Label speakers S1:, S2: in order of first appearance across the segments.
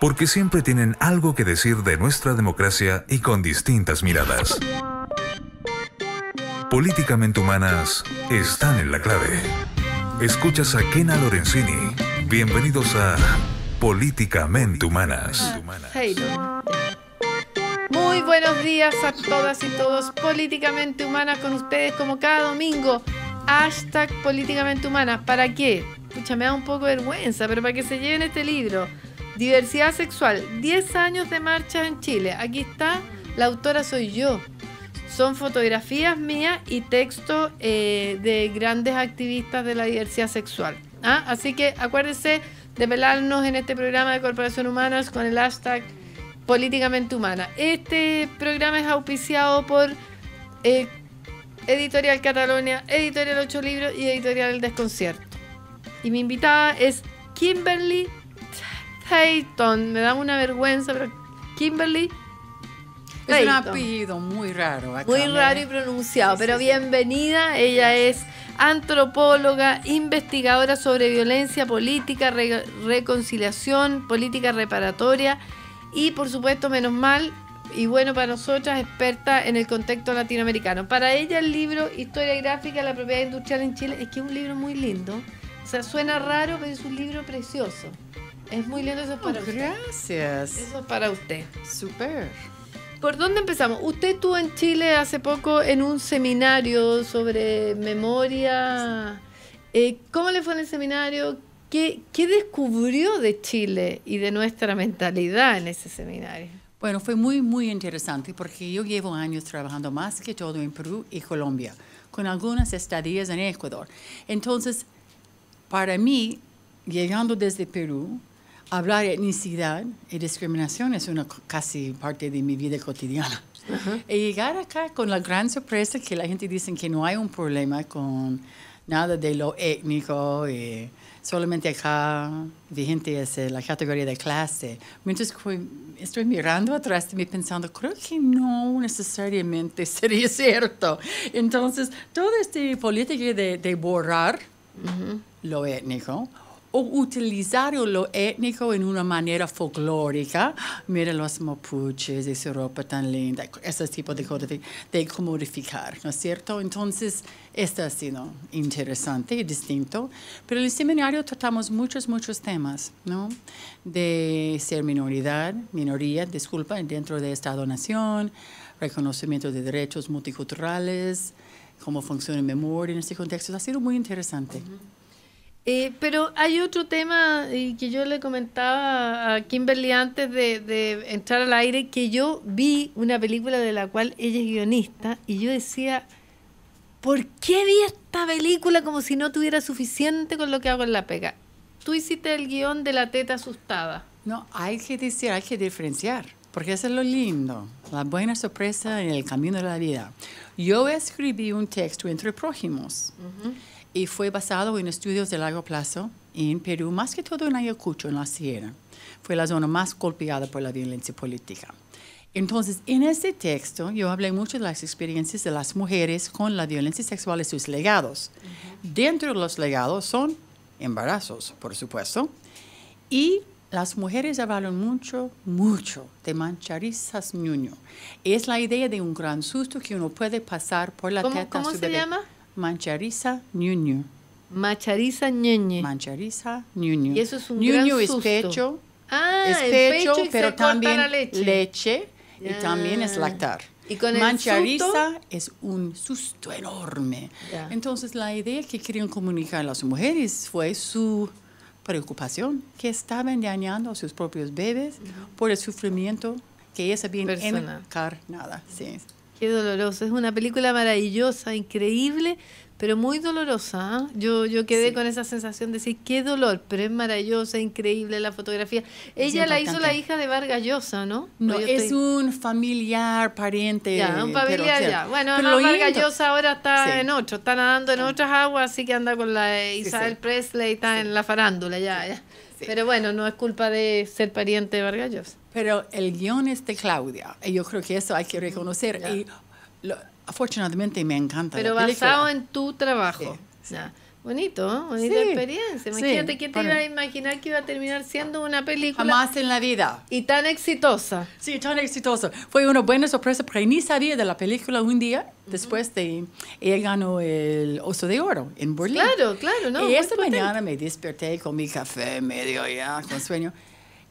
S1: porque siempre tienen algo que decir de nuestra democracia y con distintas miradas. Políticamente Humanas están en la clave. Escuchas a Kena Lorenzini. Bienvenidos a Políticamente Humanas. Muy buenos días a todas y todos. Políticamente Humanas con ustedes como cada domingo. Hashtag Políticamente Humanas. ¿Para qué? Escucha, me da un poco vergüenza, pero para que se lleven este libro. Diversidad sexual, 10 años de marcha en Chile. Aquí está, la autora soy yo. Son fotografías mías y texto eh, de grandes activistas de la diversidad sexual. ¿ah? Así que acuérdense de pelarnos en este programa de Corporación Humanas con el hashtag Políticamente Humana. Este programa es auspiciado por eh, Editorial Catalonia, Editorial Ocho Libros y Editorial El Desconcierto. Y mi invitada es Kimberly Hayton, me da una vergüenza, pero Kimberly es un apellido
S2: muy raro. muy raro y pronunciado, pero bienvenida. Ella es
S1: antropóloga, investigadora sobre violencia política, reconciliación, política reparatoria y, por supuesto, menos mal, y bueno para nosotras, experta en el contexto latinoamericano. Para ella el libro Historia Gráfica de la Propiedad Industrial en Chile es que es un libro muy lindo. O sea, suena raro, pero es un libro precioso. Es muy lindo, eso para usted. Gracias. Eso es para usted. Super. ¿Por dónde empezamos? Usted estuvo en Chile hace poco en un seminario sobre memoria. Eh, ¿Cómo le fue en el seminario? ¿Qué descubrió de Chile y de nuestra mentalidad en ese seminario? Bueno, fue muy, muy interesante
S2: porque yo llevo años trabajando más que todo en Perú y Colombia, con algunas estadías en Ecuador. Entonces, para mí, llegando desde Perú, hablar de etnicidad y discriminación es una casi parte de mi vida cotidiana. Y llegar acá con la gran sorpresa que la gente dice que no hay un problema con nada de lo étnico, y eh, solamente acá gente es eh, la categoría de clase. Mientras estoy mirando atrás de mí pensando, creo que no necesariamente sería cierto. Entonces, toda esta política de, borrar lo étnico o utilizar lo étnico en una manera folclórica. Miren los mapuches, esa ropa tan linda, ese tipo de cosas de, comodificar, ¿no es cierto? Entonces, esto ha sido interesante y distinto. Pero en el seminario tratamos muchos, muchos temas, ¿no? De ser minoridad, minoría, disculpa, dentro de Estado-Nación, reconocimiento de derechos multiculturales, cómo funciona memoria en este contexto.
S1: Ha sido muy interesante. Eh, pero hay otro tema eh, que yo le comentaba a Kimberly antes de, entrar al aire, que yo vi una película de la cual ella es guionista y yo decía, ¿por qué vi esta película como si no tuviera suficiente con lo que hago en la pega? Tú hiciste el guión de la teta asustada.
S2: No, hay que decir, hay que diferenciar, porque eso es lo lindo, la buena sorpresa en el camino de la vida. Yo escribí un texto entre prójimos y fue basado en estudios de largo plazo en Perú, más que todo en Ayacucho, en la Sierra. Fue la zona más golpeada por la violencia política. Entonces, en este texto yo hablé mucho de las experiencias de las mujeres con la violencia sexual y sus legados. Dentro de los legados son embarazos, por supuesto, y las mujeres hablan mucho, mucho de mancharizas ñuño. Es la idea de un gran susto que uno puede pasar por la ¿Cómo, ¿Cómo se llama? Manchariza Ñuñu. Machariza Ñeñe. Manchariza Ñuñu. Y eso es un gran susto.
S1: Ah, es pecho, pero también
S2: leche. y también es lactar.
S1: Y con Manchariza
S2: es un susto enorme. Entonces la idea que querían comunicar a las mujeres fue su preocupación, que estaban dañando a sus propios bebés por el sufrimiento que ellas habían encarnado.
S1: Sí. Qué doloroso. Es una película maravillosa, increíble, pero muy dolorosa. ¿ah? Yo, yo quedé con esa sensación de decir, qué dolor, pero es maravillosa, increíble la fotografía. Ella la hizo la hija de Vargas Llosa, ¿no? No, es un familiar, pariente. Ya, un familiar, ya. Bueno, Vargallosa Vargas Llosa ahora está en otro, está nadando en ah. otras aguas, así que anda con la Isabel Presley, está en la farándula, ya, ya. Pero bueno, no es culpa de ser pariente de Vargas
S2: pero el guión es de Claudia. Y yo creo que eso hay que reconocer. Y afortunadamente me encanta. Pero basado en tu trabajo.
S1: Bonito, bonita experiencia. Imagínate que te iba a imaginar que iba a terminar siendo una película. Jamás en la vida. Y tan exitosa. Sí, tan exitosa. Fue una buena sorpresa
S2: porque ni sabía de la película un día después de. Ella ganó el Oso de Oro en Berlín. Claro, claro, ¿no? Y esta mañana me desperté con mi café medio ya, con sueño.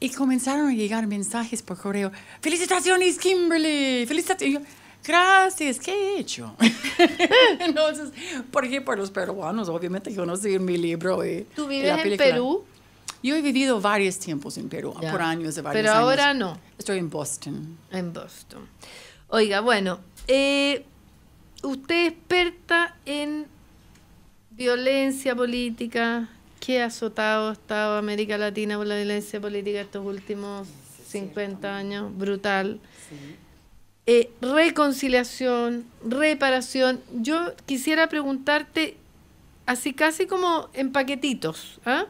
S2: Y comenzaron a llegar mensajes por correo. Felicitaciones, Kimberly. Felicitaciones. Gracias, ¿qué he hecho? Entonces, porque por los peruanos, obviamente, yo no sé mi libro. Y, ¿Tú vives en Perú? Yo he vivido varios tiempos en Perú, por años de varios Pero ahora no. Estoy en Boston. En Boston.
S1: Oiga, bueno, eh, usted es experta en violencia política, qué azotado ha estado América Latina por la violencia política estos últimos 50 años, brutal. Eh, reconciliación, reparación. Yo quisiera preguntarte, así casi como en paquetitos, ¿ah?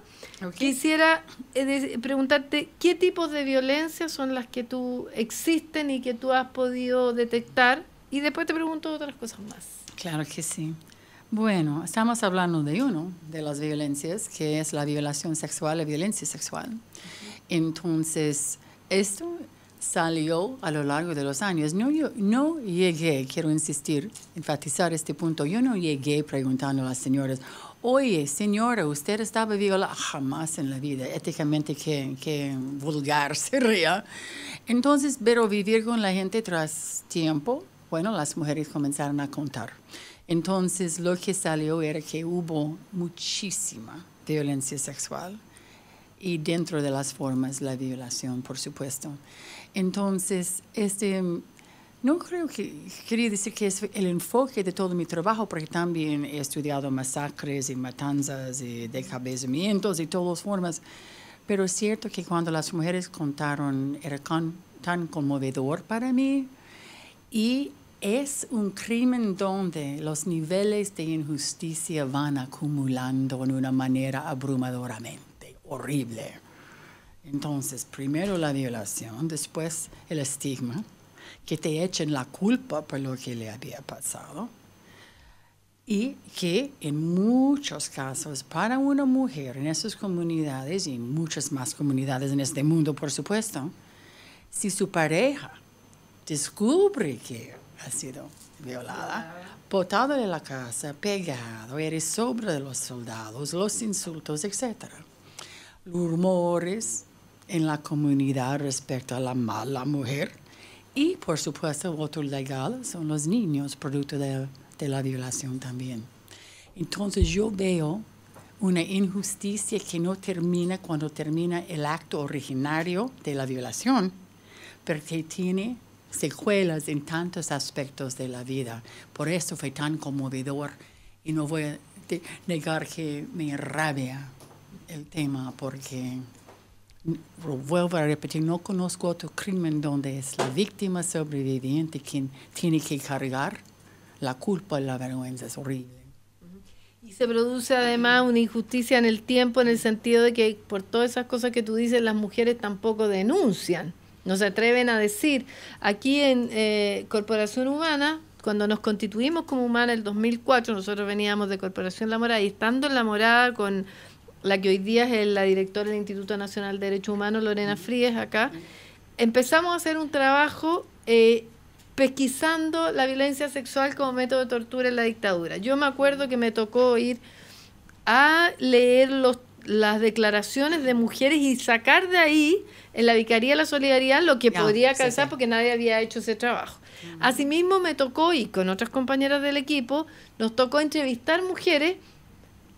S1: quisiera eh, preguntarte qué tipos de violencia son las que tú existen y que tú has podido detectar. Y después te pregunto otras cosas más.
S2: Claro que sí. Bueno, estamos hablando de uno de las violencias, que es la violación sexual, la violencia sexual. Entonces, esto salió a lo largo de los años. No, yo, no llegué, quiero insistir, enfatizar este punto, yo no llegué preguntando a las señoras, oye, señora, usted estaba violada jamás en la vida, éticamente que, que vulgar sería. Entonces, pero vivir con la gente tras tiempo, bueno, las mujeres comenzaron a contar. Entonces lo que salió era que hubo muchísima violencia sexual y dentro de las formas la violación, por supuesto. Entonces, este, no creo que, quería decir que es el enfoque de todo mi trabajo, porque también he estudiado masacres y matanzas y decabezamientos y todas formas, pero es cierto que cuando las mujeres contaron era tan conmovedor para mí y es un crimen donde los niveles de injusticia van acumulando en una manera abrumadoramente horrible. Entonces, primero la violación, después el estigma, que te echen la culpa por lo que le había pasado y que en muchos casos para una mujer en esas comunidades y en muchas más comunidades en este mundo, por supuesto, si su pareja descubre que ha sido violada, botado de la casa, pegado, eres sobre los soldados, los insultos, etc. Rumores en la comunidad respecto a la mala mujer y, por supuesto, otro legal son los niños, producto de, de la violación también. Entonces yo veo una injusticia que no termina cuando termina el acto originario de la violación, porque tiene secuelas en tantos aspectos de la vida. Por eso fue tan conmovedor y no voy a negar que me rabia el tema porque, vuelvo a repetir, no conozco otro crimen donde es la víctima sobreviviente quien tiene que cargar la culpa y la vergüenza. Es horrible.
S1: Y se produce además una injusticia en el tiempo en el sentido de que por todas esas cosas que tú dices las mujeres tampoco denuncian no se atreven a decir. Aquí en eh, Corporación Humana, cuando nos constituimos como humana en el 2004, nosotros veníamos de Corporación La Morada y estando en La Morada con la que hoy día es la directora del Instituto Nacional de Derecho Humano, Lorena Fríes, acá, empezamos a hacer un trabajo eh, pesquisando la violencia sexual como método de tortura en la dictadura. Yo me acuerdo que me tocó ir a leer los las declaraciones de mujeres y sacar de ahí en la Vicaría de la Solidaridad lo que podría alcanzar porque nadie había hecho ese trabajo. Mm. Asimismo me tocó, y con otras compañeras del equipo, nos tocó entrevistar mujeres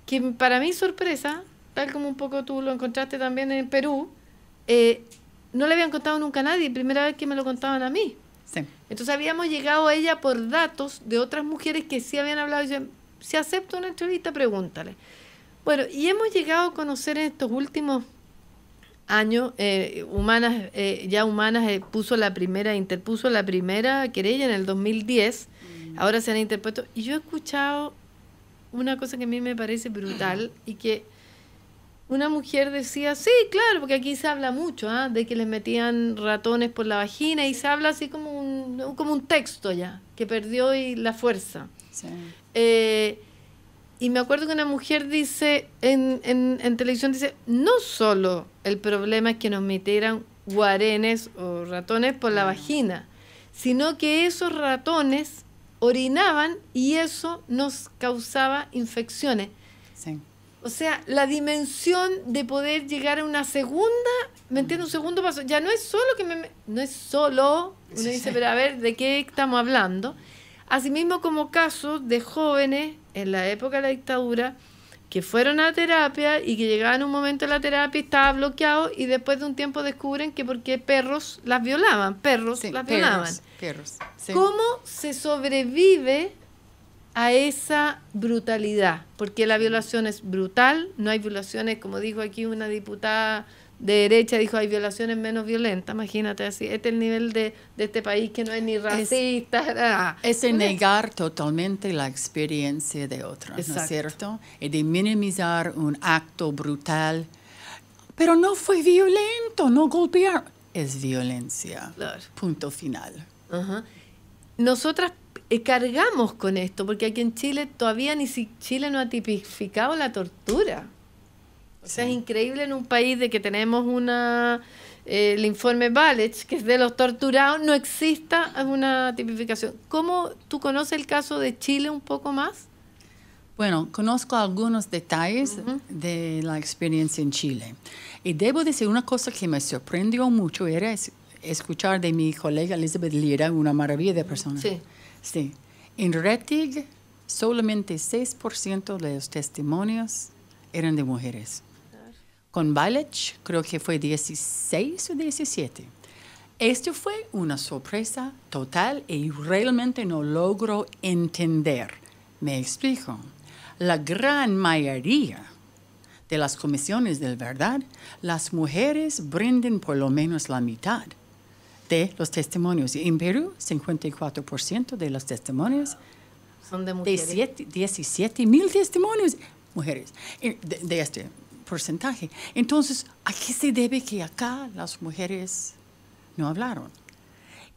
S1: que para mi sorpresa, tal como un poco tú lo encontraste también en Perú, eh, no le habían contado nunca a nadie, primera vez que me lo contaban a mí. Entonces habíamos llegado a ella por datos de otras mujeres que sí habían hablado y si acepto una entrevista, pregúntale. Bueno, y hemos llegado a conocer en estos últimos años, eh, humanas, eh, ya humanas eh, puso la primera, interpuso la primera querella en el 2010, mm. ahora se han interpuesto, y yo he escuchado una cosa que a mí me parece brutal y que una mujer decía, sí, claro, porque aquí se habla mucho ¿ah? de que les metían ratones por la vagina y se habla así como un, como un texto ya, que perdió y la fuerza. Sí. Y me acuerdo que una mujer dice en, en, televisión, dice, no solo el problema es que nos metieran guarenes o ratones por la mm. vagina, sino que esos ratones orinaban y eso nos causaba infecciones. O sea, la dimensión de poder llegar a una segunda, ¿me entiendes? Un mm. segundo paso. Ya no es solo que me... No es solo, uno dice, pero a ver, ¿de qué estamos hablando? Asimismo como casos de jóvenes en la época de la dictadura que fueron a terapia y que llegaban un momento a la terapia y estaba bloqueado y después de un tiempo descubren que porque perros las violaban, perros las violaban. Perros, ¿Cómo se sobrevive a esa brutalidad? Porque la violación es brutal, no hay violaciones, como dijo aquí una diputada de derecha dijo hay violaciones menos violentas, imagínate así, este es el nivel de, este país que no es ni racista.
S2: Es, negar totalmente la experiencia de otros, ¿no es cierto? Y de minimizar un acto brutal, pero no fue violento,
S1: no golpear,
S2: es violencia. Punto final.
S1: Nosotras eh, cargamos con esto, porque aquí en Chile todavía ni si Chile no ha tipificado la tortura. O sea, es increíble en un país de que tenemos una eh, el informe Balech, que es de los torturados, no exista una tipificación. ¿Cómo tú conoces el caso de Chile un poco más? Bueno, conozco
S2: algunos detalles de la experiencia en Chile. Y debo decir una cosa que me sorprendió mucho, era escuchar de mi colega Elizabeth Lira, una maravilla de persona. Sí. Sí. En Rettig, solamente 6% de los testimonios eran de mujeres. Con Bailech creo que fue 16 o 17. Esto fue una sorpresa total y realmente no logro entender. Me explico. La gran mayoría de las comisiones de verdad, las mujeres brinden por lo menos la mitad de los testimonios. En Perú, 54% de los testimonios
S1: son de mujeres.
S2: 17 mil testimonios mujeres eh, de, de este, porcentaje. Entonces, ¿a qué se debe que acá las mujeres no hablaron?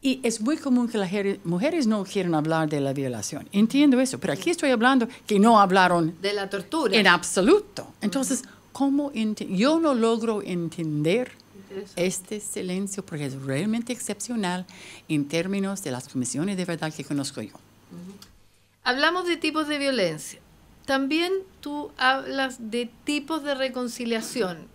S2: Y es muy común que las mujeres no quieran hablar de la violación. Entiendo eso, pero aquí estoy hablando que no hablaron de la tortura. En absoluto. Entonces, ¿cómo yo no logro entender este silencio porque es realmente excepcional en términos de las comisiones de verdad que conozco yo.
S1: Hablamos de tipos de violencia. También tú hablas de tipos de reconciliación.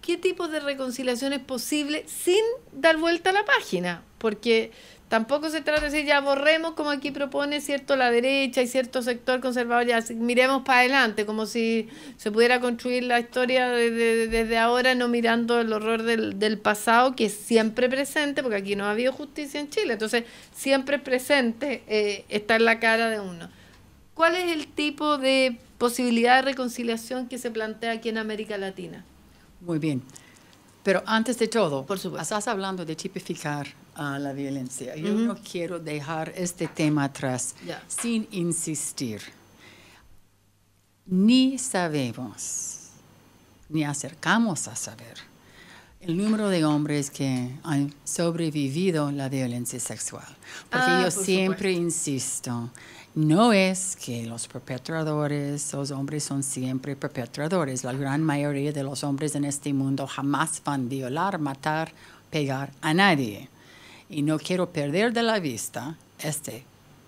S1: ¿Qué tipo de reconciliación es posible sin dar vuelta a la página? Porque tampoco se trata de decir ya borremos como aquí propone cierto la derecha y cierto sector conservador, ya miremos para adelante, como si se pudiera construir la historia desde, ahora, no mirando el horror del, pasado que es siempre presente, porque aquí no ha habido justicia en Chile, entonces siempre presente eh, está en la cara de uno. ¿Cuál es el tipo de posibilidad de reconciliación que se plantea aquí en América Latina?
S2: Muy bien. Pero antes de todo, Por supuesto. estás hablando de tipificar a la violencia. Yo no quiero dejar este tema atrás sin insistir. Ni sabemos, ni acercamos a saber el número de hombres que han sobrevivido la violencia sexual.
S1: Porque ah, yo siempre
S2: insisto, no es que los perpetradores, los hombres son siempre perpetradores. La gran mayoría de los hombres en este mundo jamás van a violar, matar, pegar a nadie. Y no quiero perder de la vista este,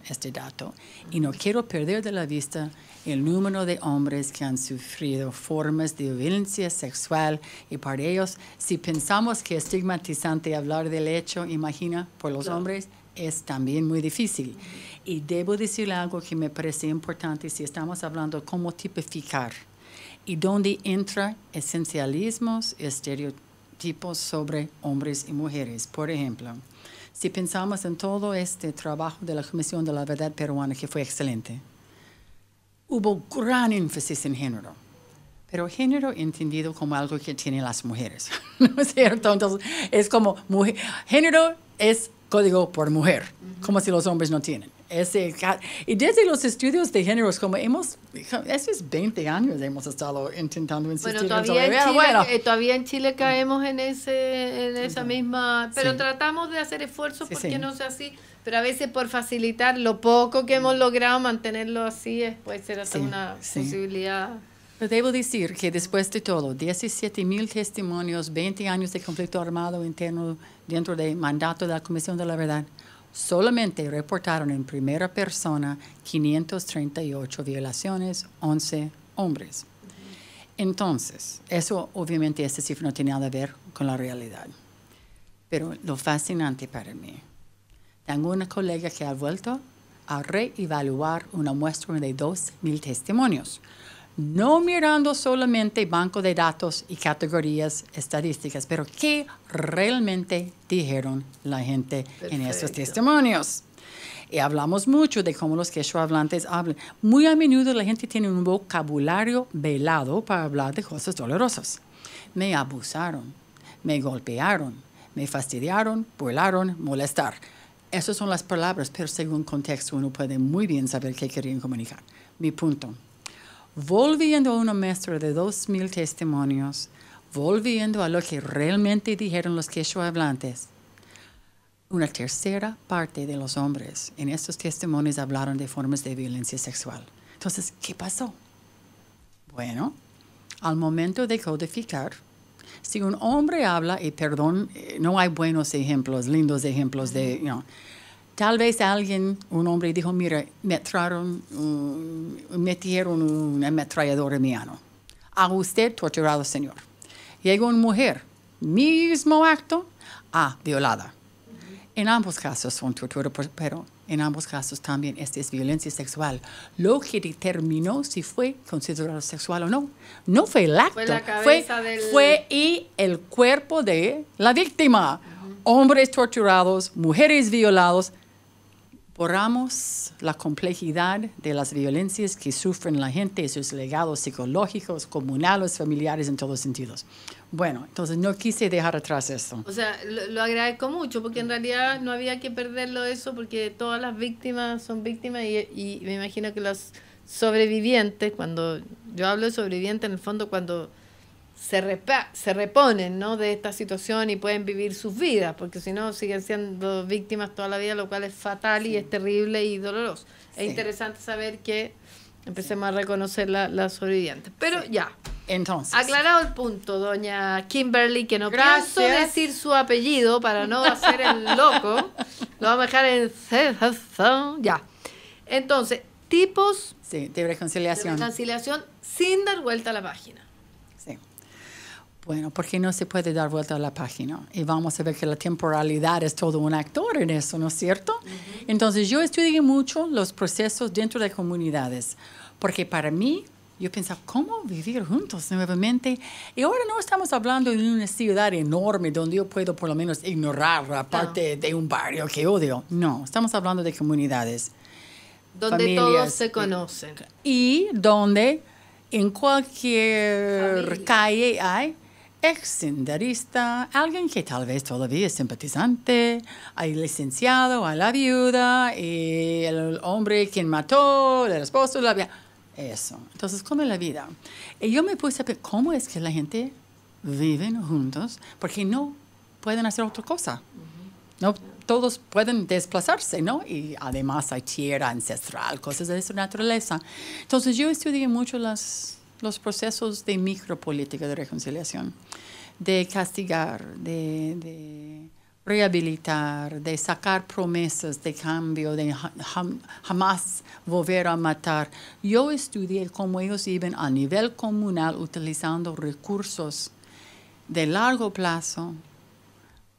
S2: este dato. Y no quiero perder de la vista el número de hombres que han sufrido formas de violencia sexual y para ellos, si pensamos que es estigmatizante hablar del hecho, imagina, por los hombres es también muy difícil. Y debo decir algo que me parece importante si estamos hablando de cómo tipificar y dónde entra esencialismos, y estereotipos sobre hombres y mujeres. Por ejemplo, si pensamos en todo este trabajo de la Comisión de la Verdad Peruana, que fue excelente, hubo gran énfasis en género, pero género entendido como algo que tienen las mujeres, ¿no es cierto? Entonces, es como, género es código por mujer, como si los hombres no tienen ese, y desde los estudios de géneros, como hemos, esos 20 años hemos estado intentando insistir todavía en ah, Chile, bueno. Eh,
S1: todavía en Chile caemos en, ese, en esa misma, pero tratamos de hacer esfuerzos porque no sea así, pero a veces por facilitar lo poco que hemos logrado mantenerlo así, puede ser hasta una posibilidad.
S2: debo decir que después de todo, 17 mil testimonios, 20 años de conflicto armado interno dentro del mandato de la Comisión de la Verdad, Solamente reportaron en primera persona 538 violaciones, 11 hombres. Entonces, eso obviamente este cifra no tiene nada que ver con la realidad. Pero lo fascinante para mí, tengo una colega que ha vuelto a reevaluar una muestra de 2.000 testimonios no mirando solamente banco de datos y categorías estadísticas, pero qué realmente dijeron la gente en esos testimonios. Y hablamos mucho de cómo los quechua hablantes hablan. Muy a menudo la gente tiene un vocabulario velado para hablar de cosas dolorosas. Me abusaron, me golpearon, me fastidiaron, burlaron, molestar. Esas son las palabras, pero según el contexto uno puede muy bien saber qué querían comunicar. Mi punto volviendo a una muestra de dos testimonios, volviendo a lo que realmente dijeron los quechua hablantes. Una tercera parte de los hombres en estos testimonios hablaron de formas de violencia sexual. Entonces, ¿qué pasó? Bueno, al momento de codificar, si un hombre habla, y perdón, eh, no hay buenos ejemplos, lindos ejemplos de, you Tal vez alguien, un hombre, dijo, mira, me uh, metieron un ametrallador en mi ano. A usted, torturado señor. Llegó una mujer, mismo acto, a violada. En ambos casos son tortura, pero en ambos casos también esta es violencia sexual. Lo que determinó si fue considerado sexual o no, no fue el acto, fue, la fue, del... fue y el cuerpo de la víctima. Hombres torturados, mujeres violados, Borramos la complejidad de las violencias que sufren la gente, y sus legados psicológicos, comunales, familiares, en todos sentidos. Bueno, entonces no quise dejar atrás
S1: eso. O sea, lo, agradezco mucho porque en realidad no había que perderlo eso porque todas las víctimas son víctimas y, y me imagino que los sobrevivientes, cuando yo hablo de sobrevivientes, en el fondo cuando se, se reponen ¿no? de esta situación y pueden vivir sus vidas, porque si no siguen siendo víctimas toda la vida, lo cual es fatal y es terrible y doloroso. Es interesante saber que empecemos a reconocer las la sobrevivientes. Pero ya. Entonces. Aclarado el punto, doña Kimberly, que no pienso decir su apellido para no hacer el loco. lo vamos a dejar en... Ya. Entonces, tipos... De reconciliación sin dar vuelta a la página.
S2: Bueno, porque no se puede dar vuelta a la página y vamos a ver que la temporalidad es todo un actor en eso, ¿no es cierto? Entonces yo estudié mucho los procesos dentro de comunidades, porque para mí yo pensaba, ¿cómo vivir juntos nuevamente? Y ahora no estamos hablando de una ciudad enorme donde yo puedo por lo menos ignorar la parte de un barrio que odio. No, estamos hablando de comunidades. Donde todos se conocen. Y donde en cualquier calle hay ex senderista, alguien que tal vez todavía es simpatizante, hay licenciado, a la viuda y eh, el hombre quien mató, el esposo, la viuda. Eso. Entonces, ¿cómo es la vida? Y yo me puse a ver ¿cómo es que la gente viven juntos? Porque no pueden hacer otra cosa. No todos pueden desplazarse, ¿no? Y además hay tierra ancestral, cosas de esa naturaleza. Entonces, yo estudié mucho las los procesos de micropolítica de reconciliación, de castigar, de, rehabilitar, de sacar promesas de cambio, de jamás volver a matar. Yo estudié cómo ellos iban a nivel comunal utilizando recursos de largo plazo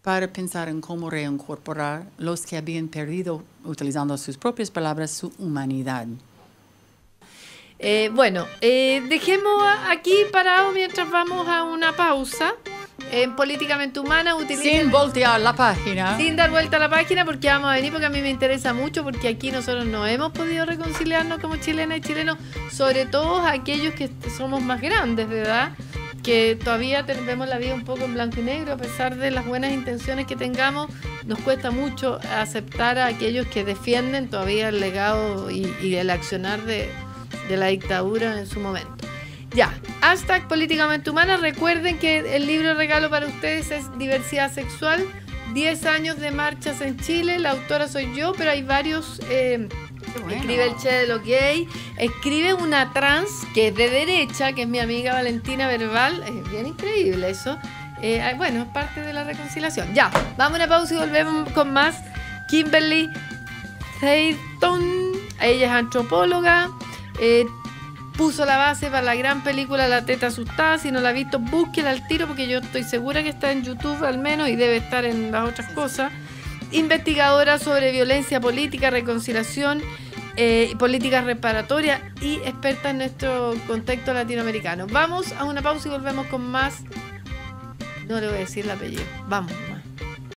S2: para pensar en cómo reincorporar los que habían perdido, utilizando sus propias palabras, su humanidad.
S1: Eh, bueno, eh, dejemos aquí parado mientras vamos a una pausa. En Políticamente Humana Sin voltear la página. Sin dar vuelta a la página porque vamos a venir porque a mí me interesa mucho porque aquí nosotros no hemos podido reconciliarnos como chilenas y chilenos, sobre todo aquellos que somos más grandes, de edad, que todavía tenemos la vida un poco en blanco y negro, a pesar de las buenas intenciones que tengamos, nos cuesta mucho aceptar a aquellos que defienden todavía el legado y el accionar de, de la dictadura en su momento. Ya, hashtag políticamente humana. Recuerden que el libro regalo para ustedes es Diversidad Sexual, 10 años de marchas en Chile. La autora soy yo, pero hay varios... Eh, escribe el Che de los gay. Escribe una trans que es de derecha, que es mi amiga Valentina Verbal. Es bien increíble eso. Eh, ah, bueno, es parte de la reconciliación. Ya, vamos a una pausa y volvemos con más. Kimberly Thayton. Ella es antropóloga, eh, puso la base para la gran película La Teta Asustada. Si no la ha visto, búsquela al tiro porque yo estoy segura que está en YouTube al menos y debe estar en las otras cosas. Investigadora sobre violencia política, reconciliación, eh, política reparatoria. y experta en nuestro contexto latinoamericano. Vamos a una pausa y volvemos con más. No le voy a decir el apellido. Vamos.